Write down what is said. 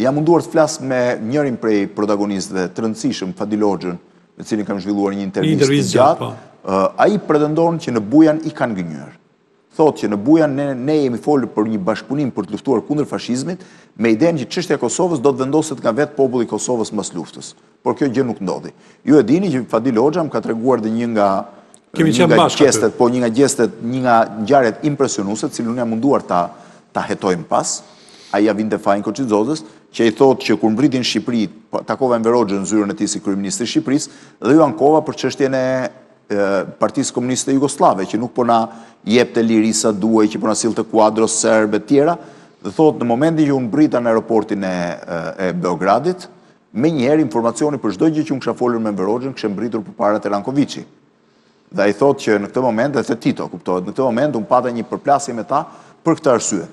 Ja munduar të flasë me njërin prej protagonistëve të rëndësishëm, Fadil Ogjën, në cilin kam zhvilluar një intervjist të gjatë, a po. i pretendon që në Bujan i kanë gënyër. Thot që në Bujan ne jemi folë për një bashkëpunim për të luftuar kundër fashizmit, me idejnë që qështja Kosovës do të vendosët nga vetë populli Kosovës mës luftës. Por kjo gjë nuk ndodhi. Ju e dini që Fadil Ogjën ka treguar dhe një nga po, një nga gjestet, një nga një impresionuset, cilë nga munduar të hetojmë pas, aja vind të fajnë Koqizozës, që i thotë që kur mbritin Shqipëri, po, takove në verogjë në zyrën e ti si kërëministri Shqipëris, dhe ju ankova për qështjene partisë komuniste Jugoslave, që nuk përna po jep të lirisa duaj, që përna po silë të kuadros, serbe, tjera, dhe thotë në momentin që unë mbrita në aeroportin e Beogradit, me njëherë informacioni për shdojgjë që unë kësha folur me verogjën, kështë mbritur për para të Rankovici. Dhe i thotë që në këtë moment, dhe të Tito, kuptohet, në këtë moment unë pata një përplasje me ta për këtë arsye.